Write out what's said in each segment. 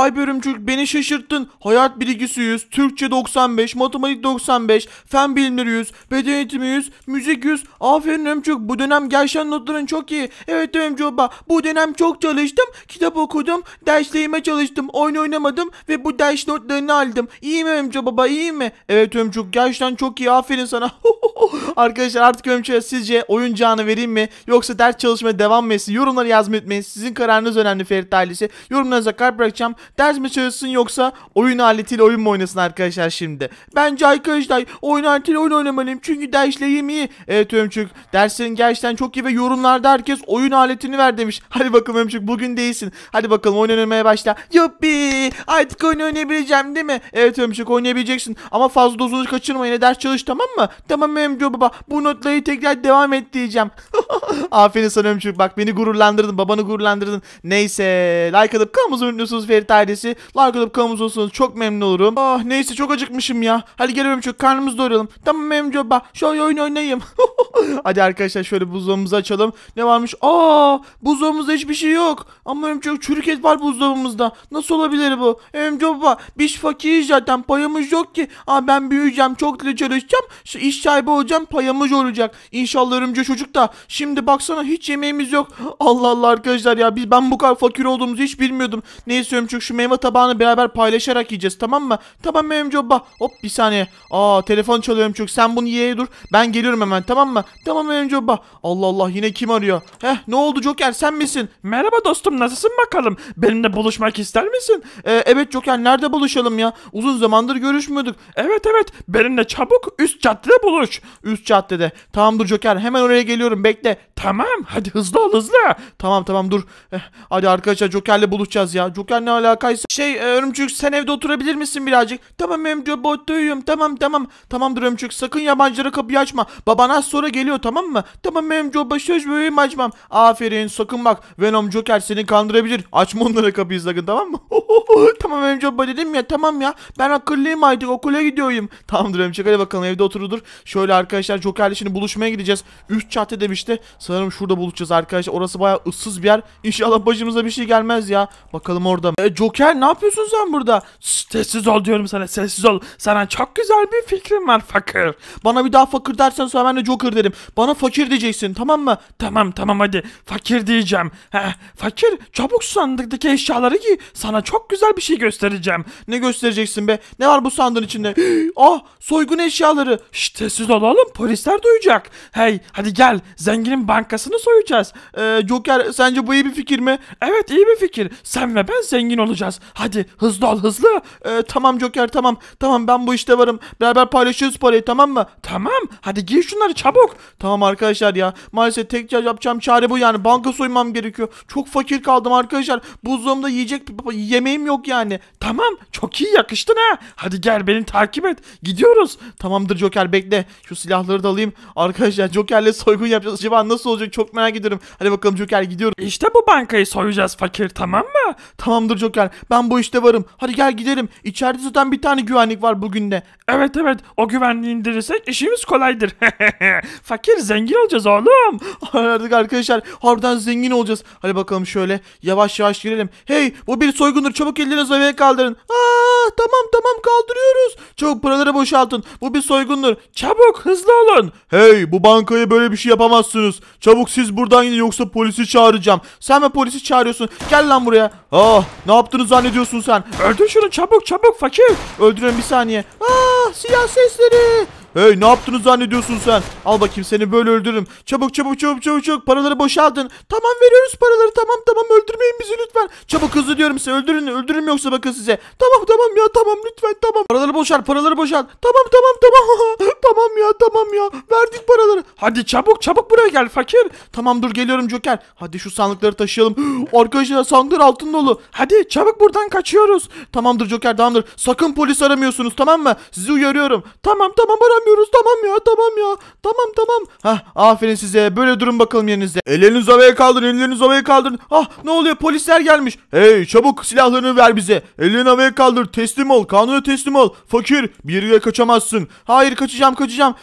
Ay bölümcük beni şaşırttın. Hayat bilgisi 100, Türkçe 95, matematik 95, fen bilimleri 100, beden eğitimi 100, müzik 100. Aferin Ömcük bu dönem gerçekten notların çok iyi. Evet Ömcük baba bu dönem çok çalıştım. Kitap okudum, derslerime çalıştım, oyun oynamadım ve bu ders notlarını aldım. İyi mi Ömcük baba iyi mi? Evet Ömcük gerçekten çok iyi aferin sana. Arkadaşlar artık Ömcük'e sizce oyuncağını vereyim mi? Yoksa ders çalışmaya devam mı etsin? Yorumları yazmayı unutmayın. Sizin kararınız önemli Ferit ailesi. Yorumlarınıza kalp bırakacağım. Ders mi çalışsın yoksa oyun aletiyle oyun mu oynasın arkadaşlar şimdi? Bence arkadaşlar oyun aletiyle oyun oynamalıyım. Çünkü derslerim iyi. Evet Ömçük derslerin gerçekten çok iyi ve yorumlarda herkes oyun aletini ver demiş. Hadi bakalım Ömçük bugün değilsin. Hadi bakalım oyun oynamaya başla. Yuppi artık oyun oynayabileceğim değil mi? Evet Ömçük oynayabileceksin. Ama fazla dozunu kaçırma yine ders çalış tamam mı? Tamam Ömçük baba bu notları tekrar devam et diyeceğim. Aferin sana Ömçük bak beni gururlandırdın babanı gururlandırdın. Neyse like atıp kanalımızı unutmuyorsunuz Ferit dairesi. Like alıp kanalımıza olsanız çok memnun olurum. Ah neyse çok acıkmışım ya. Hadi gel çok karnımızı doyuralım. Tamam Memco bak şu oyun oynayayım. Hadi arkadaşlar şöyle buzdolabımızı açalım. Ne varmış? Aa buzdolabımızda hiçbir şey yok. Ama çok çürük et var buzdolabımızda. Nasıl olabilir bu? Memco baba biz fakiriz zaten Payımız yok ki. Aa ben büyüyeceğim çok çalışacağım. Şu iş sahibi olacağım payamız olacak. İnşallah Örümcek çocuk da. Şimdi baksana hiç yemeğimiz yok. Allah Allah arkadaşlar ya biz ben bu kadar fakir olduğumuzu hiç bilmiyordum. Neyse Örümcek şu meyve tabağını beraber paylaşarak yiyeceğiz tamam mı? Tamam mı Emcobba? Hop bir saniye. Aa telefon çalıyorum Emcok. Sen bunu yiyeye dur. Ben geliyorum hemen tamam mı? Tamam Emcobba. Allah Allah yine kim arıyor? Heh ne oldu Joker sen misin? Merhaba dostum nasılsın bakalım? Benimle buluşmak ister misin? Ee, evet Joker nerede buluşalım ya? Uzun zamandır görüşmüyorduk. Evet evet benimle çabuk üst caddede buluş. Üst caddede. Tamamdır Joker hemen oraya geliyorum bekle. Tamam hadi hızlı ol hızlı. Tamam tamam dur. Eh, hadi arkadaşlar Joker'le buluşacağız ya. Joker ne ala ya Şey e, örümcük sen evde oturabilir misin birazcık? Tamam örümcük bottayım tamam tamam. Tamamdır örümcük sakın yabancılara kapıyı açma. Baban az sonra geliyor tamam mı? Tamam örümcük başöz böyüm açmam. Aferin sakın bak Venom Joker seni kandırabilir. Açma onlara kapıyı sakın tamam mı? tamam örümcük dedim ya tamam ya. Ben akıllıyım artık okula gidiyorum. Tamamdır örümcük hadi bakalım evde oturudur. Şöyle arkadaşlar Joker'le şimdi buluşmaya gideceğiz. Üç çatı demişti. Sanırım şurada buluşacağız arkadaşlar. Orası bayağı ıssız bir yer. İnşallah başımıza bir şey gelmez ya. Bakalım orada. E, Joker ne yapıyorsun sen burada? sessiz ol diyorum sana sessiz ol. Sana çok güzel bir fikrim var fakir. Bana bir daha fakir dersen sonra ben de Joker derim. Bana fakir diyeceksin tamam mı? Tamam tamam hadi fakir diyeceğim. Heh, fakir çabuk sandıktaki eşyaları giy. Sana çok güzel bir şey göstereceğim. Ne göstereceksin be? Ne var bu sandığın içinde? ah soygun eşyaları. Şşş sessiz ol oğlum polisler duyacak. Hey hadi gel zenginin bankasını soyacağız. Ee, Joker sence bu iyi bir fikir mi? Evet iyi bir fikir. Sen ve ben zengin olacağız bulacağız. Hadi hızlı ol hızlı. Ee, tamam Joker tamam. Tamam ben bu işte varım. Beraber paylaşıyoruz parayı tamam mı? Tamam. Hadi giy şunları çabuk. Tamam arkadaşlar ya. Maalesef tek yapacağım çare bu yani. Banka soymam gerekiyor. Çok fakir kaldım arkadaşlar. Buzdolabımda yiyecek yemeğim yok yani. Tamam. Çok iyi yakıştın ha. Hadi gel beni takip et. Gidiyoruz. Tamamdır Joker bekle. Şu silahları da alayım. Arkadaşlar Joker'le soygun yapacağız. Acaba nasıl olacak çok merak ediyorum. Hadi bakalım Joker gidiyoruz. İşte bu bankayı soyacağız fakir tamam mı? Tamamdır Joker gel. Ben bu işte varım. Hadi gel gidelim. İçeride zaten bir tane güvenlik var bugün de. Evet evet o güvenliği indirirsek işimiz kolaydır. Fakir zengin olacağız oğlum. Artık arkadaşlar harbiden zengin olacağız. Hadi bakalım şöyle yavaş yavaş girelim. Hey bu bir soygundur çabuk ellerinizi havaya kaldırın. Aa! Ah tamam tamam kaldırıyoruz. Çabuk buraları boşaltın. Bu bir soygundur. Çabuk hızlı olun. Hey bu bankaya böyle bir şey yapamazsınız. Çabuk siz buradan gidin yoksa polisi çağıracağım. Sen mi polisi çağırıyorsun? Gel lan buraya. Ah ne yaptığını zannediyorsun sen? Öldür şunu çabuk çabuk fakir. Öldürün bir saniye. Ah siyah sesleri. Hey ne yaptınız zannediyorsun sen? Al bakayım seni böyle öldürürüm. Çabuk çabuk çabuk çabuk çabuk paraları boşaltın. Tamam veriyoruz paraları tamam tamam öldürmeyin bizi lütfen. Çabuk hızlı diyorum size öldürün öldürürüm yoksa bakın size. Tamam tamam ya tamam lütfen tamam. Paraları boşalt paraları boşalt. Tamam tamam tamam. tamam ya tamam ya verdik paraları. Hadi çabuk çabuk buraya gel fakir. Tamam dur geliyorum Joker. Hadi şu sandıkları taşıyalım. Arkadaşlar sandıklar altın dolu. Hadi çabuk buradan kaçıyoruz. Tamamdır Joker tamamdır. Sakın polis aramıyorsunuz tamam mı? Sizi uyarıyorum. Tamam tamam aramıyorum Geçemiyoruz tamam ya tamam ya. Tamam tamam. Hah aferin size böyle durun bakalım yerinizde. Ellerinizi havaya kaldırın ellerinizi havaya kaldırın. Ah ne oluyor polisler gelmiş. Hey çabuk silahlarını ver bize. Ellerini havaya kaldır teslim ol kanuna teslim ol. Fakir bir yere kaçamazsın. Hayır kaçacağım kaçacağım.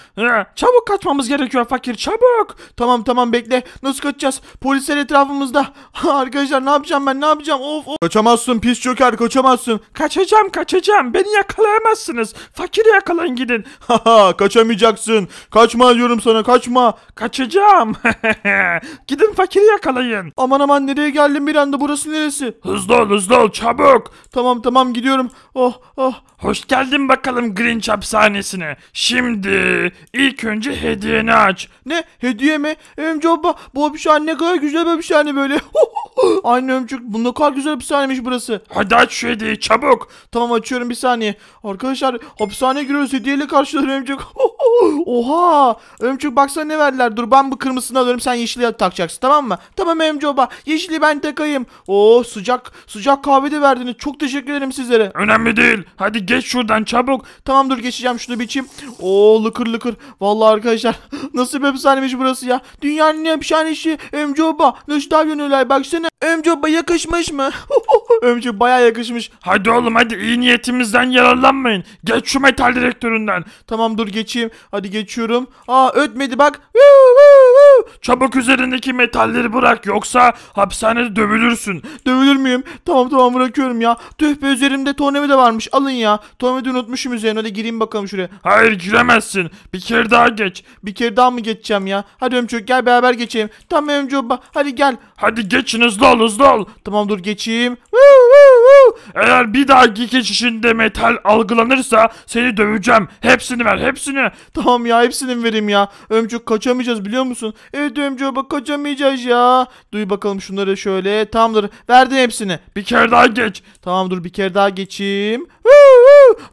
Çabuk kaçmamız gerekiyor fakir çabuk. Tamam tamam bekle. Nasıl kaçacağız? Polisler etrafımızda. Arkadaşlar ne yapacağım ben ne yapacağım? Of of. Kaçamazsın pis çöker kaçamazsın. Kaçacağım kaçacağım. Beni yakalayamazsınız. Fakiri yakalayın gidin. Haha kaçamayacaksın. Kaçma diyorum sana, kaçma. Kaçacağım. Gidin fakiri yakalayın. Aman aman nereye geldim bir anda? Burası neresi? Hızlı ol, hızlı ol, çabuk. Tamam tamam gidiyorum. Oh oh. Hoş geldin bakalım Grinch hapishanesine. Şimdi ilk önce hediyeni aç. Ne? Hediye mi? Emci abla bu hapishane ne kadar güzel bir hapishane böyle. Anne ömcük bu ne kadar güzel hapishaneymiş burası. Hadi aç şu hediyeyi çabuk. Tamam açıyorum bir saniye. Arkadaşlar hapishaneye giriyoruz hediyeyle karşılar ömcük. like, oh, Oh, oha! Ömçük baksana ne verdiler. Dur ben bu kırmızısını alıyorum sen yeşili takacaksın tamam mı? Tamam Ömcü oba. Yeşili ben takayım. Oo oh, sıcak sıcak kahve de verdiniz. Çok teşekkür ederim sizlere. Önemli değil. Hadi geç şuradan çabuk. Tamam dur geçeceğim şunu bir Oo oh, lıkır lıkır. Vallahi arkadaşlar nasıl bir hapishanemiş burası ya. Dünyanın en hapishanesi Ömcü oba. Nasıl davranıyorlar baksana. Ömcü oba yakışmış mı? Ömcü baya yakışmış. Hadi oğlum hadi iyi niyetimizden yararlanmayın. Geç şu metal direktöründen. Tamam dur geçeyim. Hadi geçiyorum. Aa ötmedi bak. Çabuk üzerindeki metalleri bırak yoksa hapishanede dövülürsün. Dövülür müyüm? Tamam tamam bırakıyorum ya. Tüh be üzerimde de varmış. Alın ya. Tornavida unutmuşum üzerine. Hadi gireyim bakalım şuraya. Hayır giremezsin. Bir kere daha geç. Bir kere daha mı geçeceğim ya? Hadi Ömçük gel beraber geçeyim. Tamam Ömçük hadi gel. Hadi geçin hızlı ol hızlı ol. Tamam dur geçeyim. Woo, woo. Eğer bir dahaki geçişinde metal algılanırsa seni döveceğim. Hepsini ver hepsini. Tamam ya hepsini vereyim ya. Ömcük kaçamayacağız biliyor musun? Evet Ömcük bak kaçamayacağız ya. Duy bakalım şunları şöyle. Tamamdır Verdin hepsini. Bir kere daha geç. Tamam dur bir kere daha geçeyim.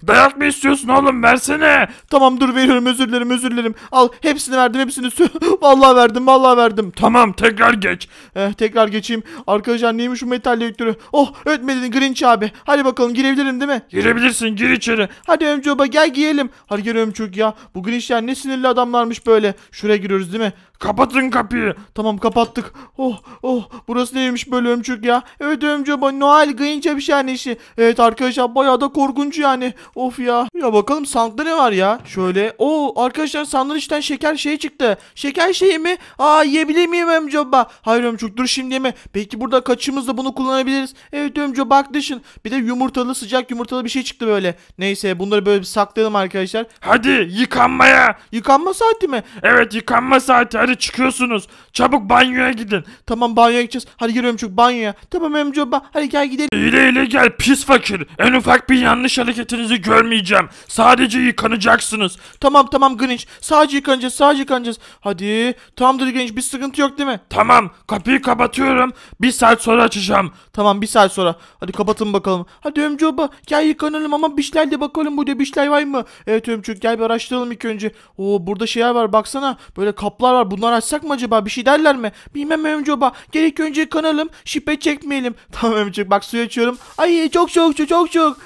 Dayak mı istiyorsun oğlum versene. Tamam dur veriyorum özür dilerim özür dilerim. Al hepsini verdim hepsini. vallahi verdim vallahi verdim. Tamam tekrar geç. Eh, tekrar geçeyim. Arkadaşlar neymiş bu metal dedektörü? Oh ötmedin Grinch abi. Hadi bakalım girebilirim değil mi? Girebilirsin gir içeri. Hadi Ömcü baba gel giyelim. Hadi gel Ömcük ya. Bu Grinchler ne sinirli adamlarmış böyle. Şuraya giriyoruz değil mi? Kapatın kapıyı. Tamam kapattık. Oh oh burası neymiş böyle Ömçük ya. Evet ömcük Noel gıyınca bir şey yani işi. Evet arkadaşlar bayağı da korkunç yani. Of ya. Ya bakalım sandıkta ne var ya. Şöyle. Oh arkadaşlar sandığın içten şeker şey çıktı. Şeker şeyi mi? Aa yiyebilir miyim ömcük Hayır Ömçük dur şimdi mi? Belki burada kaçımızda bunu kullanabiliriz. Evet ömcük bak dışın. Bir de yumurtalı sıcak yumurtalı bir şey çıktı böyle. Neyse bunları böyle bir saklayalım arkadaşlar. Hadi yıkanmaya. Yıkanma saati mi? Evet yıkanma saati. Dışarı çıkıyorsunuz. Çabuk banyoya gidin. Tamam banyoya gideceğiz. Hadi giriyorum Ömcük banyoya. Tamam Ömcük ba hadi gel gidelim. İle ile gel pis fakir. En ufak bir yanlış hareketinizi görmeyeceğim. Sadece yıkanacaksınız. Tamam tamam Grinch. Sadece yıkanacağız sadece yıkanacağız. Hadi tamamdır Grinch bir sıkıntı yok değil mi? Tamam kapıyı kapatıyorum. Bir saat sonra açacağım. Tamam bir saat sonra. Hadi kapatın bakalım. Hadi Ömcük ba gel yıkanalım ama bir şeyler de bakalım burada bir şeyler var mı? Evet Ömcük gel bir araştıralım ilk önce. Oo burada şeyler var baksana. Böyle kaplar var. Bu Bunlar açsak mı acaba? Bir şey derler mi? Bilmem Ömcü Gerek önce yıkanalım. Şipe çekmeyelim. Tamam Ömcük bak suyu açıyorum. Ay çok çok çok çok çok.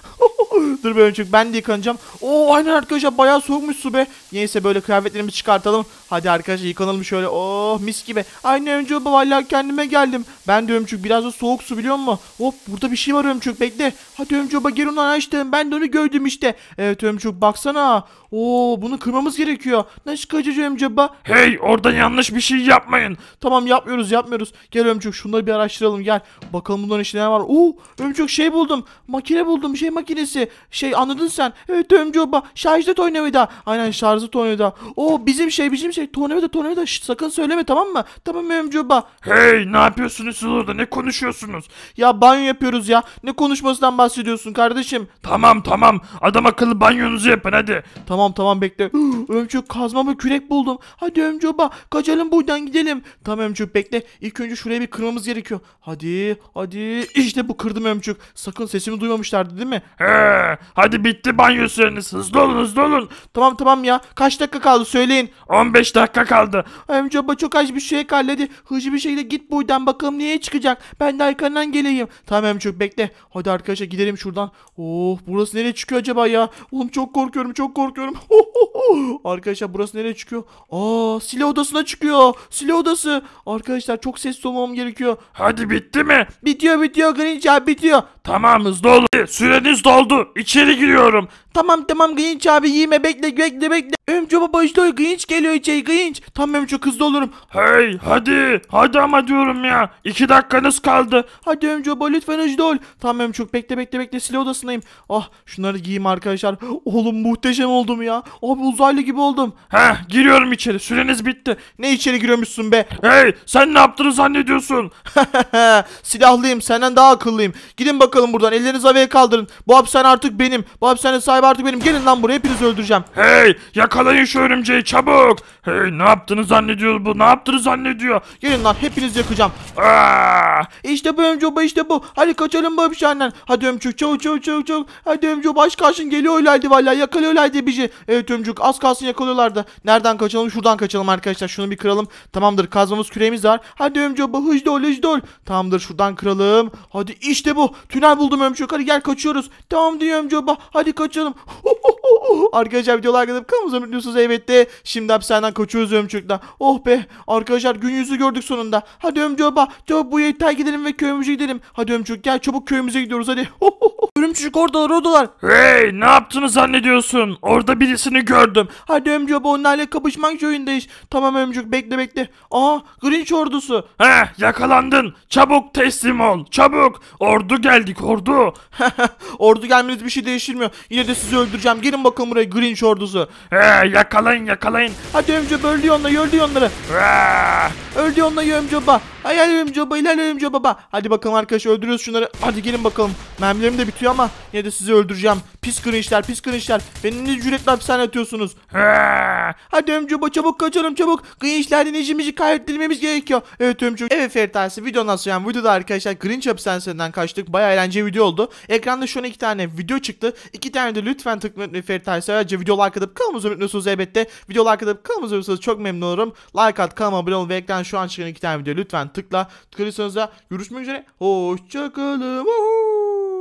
Dur be ben de yıkanacağım. Oo aynen arkadaşlar bayağı soğukmuş su be. Neyse böyle kıyafetlerimizi çıkartalım. Hadi arkadaşlar yıkanalım şöyle. Oh mis gibi. Anne ömcük vallahi kendime geldim. Ben de ömcük biraz da soğuk su biliyor musun? Hop burada bir şey var ömçük bekle. Hadi ömcük bak geri onu açtım. Ben de onu gördüm işte. Evet ömçük baksana. Oo bunu kırmamız gerekiyor. Nasıl kaçacağım acaba? Hey oradan yanlış bir şey yapmayın. Tamam yapmıyoruz yapmıyoruz. Gel ömçük şunları bir araştıralım gel. Bakalım bunların içinde ne var. Oo ömçük şey buldum. Makine buldum şey makinesi. Şey anladın sen. Evet ömcük bak şarjlı tornavida. Aynen şarjda tornavida. Oo bizim şey bizim şey şey tornavida tornavida şşt, sakın söyleme tamam mı? Tamam Memcuba. Hey ne yapıyorsunuz siz orada ne konuşuyorsunuz? Ya banyo yapıyoruz ya. Ne konuşmasından bahsediyorsun kardeşim? Tamam tamam adam akıllı banyonuzu yapın hadi. Tamam tamam bekle. Ömcük kazma ve kürek buldum. Hadi Ömcuba kaçalım buradan gidelim. Tamam Ömcük bekle. İlk önce şuraya bir kırmamız gerekiyor. Hadi hadi işte bu kırdım Ömcük. Sakın sesimi duymamışlardı değil mi? He hadi bitti banyo süreniz hızlı olun hızlı olun. Tamam tamam ya kaç dakika kaldı söyleyin. 15 5 dakika kaldı. Amca bu çok az bir şey kalledi hızlı bir şekilde git buradan bakalım niye çıkacak. Ben de arkandan geleyim. Tamam amca bekle. Hadi arkadaşlar gidelim şuradan. Oh burası nereye çıkıyor acaba ya? Oğlum çok korkuyorum çok korkuyorum. arkadaşlar burası nereye çıkıyor? Aa silah odasına çıkıyor. Silah odası. Arkadaşlar çok sessiz olmam gerekiyor. Hadi bitti mi? Bitiyor bitiyor Grinch abi bitiyor. Tamam hızlı olun. Süreniz doldu. İçeri giriyorum. Tamam tamam Grinch abi yeme bekle bekle bekle. Ömcü baba işte Grinch geliyor içeri Grinch. Tamam Ömcü hızlı olurum. Hey hadi hadi ama diyorum ya. İki dakikanız kaldı. Hadi Ömcü baba lütfen hızlı ol. Tamam Ömcü bekle bekle bekle silah odasındayım. Ah şunları giyeyim arkadaşlar. Oğlum muhteşem oldum ya. Abi uzaylı gibi oldum. Heh giriyorum içeri süreniz bitti. Ne içeri giriyormuşsun be? Hey sen ne yaptığını zannediyorsun? Silahlıyım senden daha akıllıyım. Gidin bakalım buradan ellerinizi havaya kaldırın. Bu hapishane artık benim. Bu hapishane sahibi sahibi artık benim. Gelin lan buraya hepinizi öldüreceğim. Hey yakalayın şu örümceği çabuk. Hey ne yaptığını zannediyor bu ne yaptığını zannediyor. Gelin lan hepinizi yakacağım. Aa! Ah! İşte bu ömcü baba işte bu. Hadi kaçalım bu hapishaneden. Hadi ömcük çabuk çabuk çabuk çabuk. Hadi ömcü baş karşın geliyorlardı valla yakalıyorlardı bizi. Evet ömcük az kalsın yakalıyorlardı. Nereden kaçalım şuradan kaçalım arkadaşlar. Şunu bir kıralım. Tamamdır kazmamız küreğimiz var. Hadi ömcü baba hızlı ol hızlı ol. Tamamdır şuradan kıralım. Hadi işte bu. Tünel buldum ömcük. Hadi gel kaçıyoruz. Tamam diyor ömcü baba. Hadi kaçalım. Arkadaşlar videolar arkadaşlar kanalımıza mutluyorsunuz elbette. Şimdi hapishaneden kaçıyoruz ömçükten. Oh be arkadaşlar gün yüzü gördük sonunda. Hadi ömcü bak, çabuk bu yeter gidelim ve köyümüze gidelim. Hadi ömçük gel çabuk köyümüze gidiyoruz hadi. Örümcük oradalar oradalar. Hey ne yaptığını zannediyorsun? Orada birisini gördüm. Hadi Örümcük onlarla kapışmak zorundayız. Tamam Örümcük bekle bekle. Aa Grinch ordusu. He yakalandın. Çabuk teslim ol. Çabuk. Ordu geldik ordu. ordu gelmeniz bir şey değiştirmiyor. Yine de sizi öldüreceğim. Gelin bakalım buraya Grinch ordusu. He yakalayın yakalayın. Hadi Örümcük öldü onları öldü onları. Öldü onları Örümcük bak. Hayal örümcü baba, hilal örümcü baba. Hadi bakalım arkadaşlar öldürüyoruz şunları. Hadi gelin bakalım. Mermilerim de bitiyor ama yine de sizi öldüreceğim. Pis kırınçlar, pis kırınçlar. Beni ne cüretle hapishane atıyorsunuz. Hadi örümcü baba çabuk kaçalım çabuk. Grinçlerden işimizi kaybettirmemiz gerekiyor. Evet örümcü Evet Feritasi video nasıl yani videoda arkadaşlar Grinch hapishanesinden kaçtık. Baya eğlenceli video oldu. Ekranda şu an iki tane video çıktı. İki tane de lütfen tıklayın unutmayın Feritasi. Ayrıca videolar kadar kalmanızı unutmuyorsunuz elbette. Videolar kadar kalmanızı unutmuyorsunuz. Çok memnun olurum. Like at, kanalıma abone olun ve ekran şu an çıkan iki tane video lütfen tıkla. Tıklayırsanız da görüşmek üzere. Hoşçakalın.